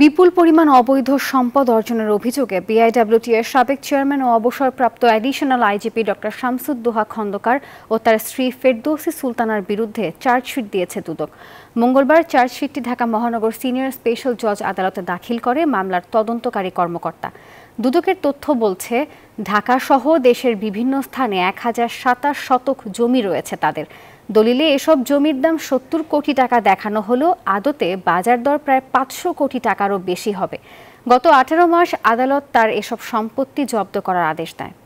বিপুল পরিমাণ অবৈধ সম্পদ অর্জনের অভিযোগে বিআইডব্লিউটি এর সাবেক চেয়ারম্যান ও অবসরপ্রাপ্ত additional IGP doctor Shamsuddoha Khandakar ও তার স্ত্রী ফেরদৌসি সুলতানার বিরুদ্ধে চার্জশিট দিয়েছে দুদক মঙ্গলবার চার্জশিটটি ঢাকা মহানগর সিনিয়র স্পেশাল জজ আদালতে দাখিল করে মামলার তদন্তকারী কর্মকর্তা দুদকের তথ্য বলছে ঢাকাসহ দেশের বিভিন্ন স্থানে এক হাজার সাতাশ শতক জমি রয়েছে তাদের দলিলে এসব জমির দাম সত্তর কোটি টাকা দেখানো হলেও আদতে বাজার দর প্রায় পাঁচশো কোটি টাকারও বেশি হবে গত আঠারো মাস আদালত তার এসব সম্পত্তি জব্দ করার আদেশ দেয়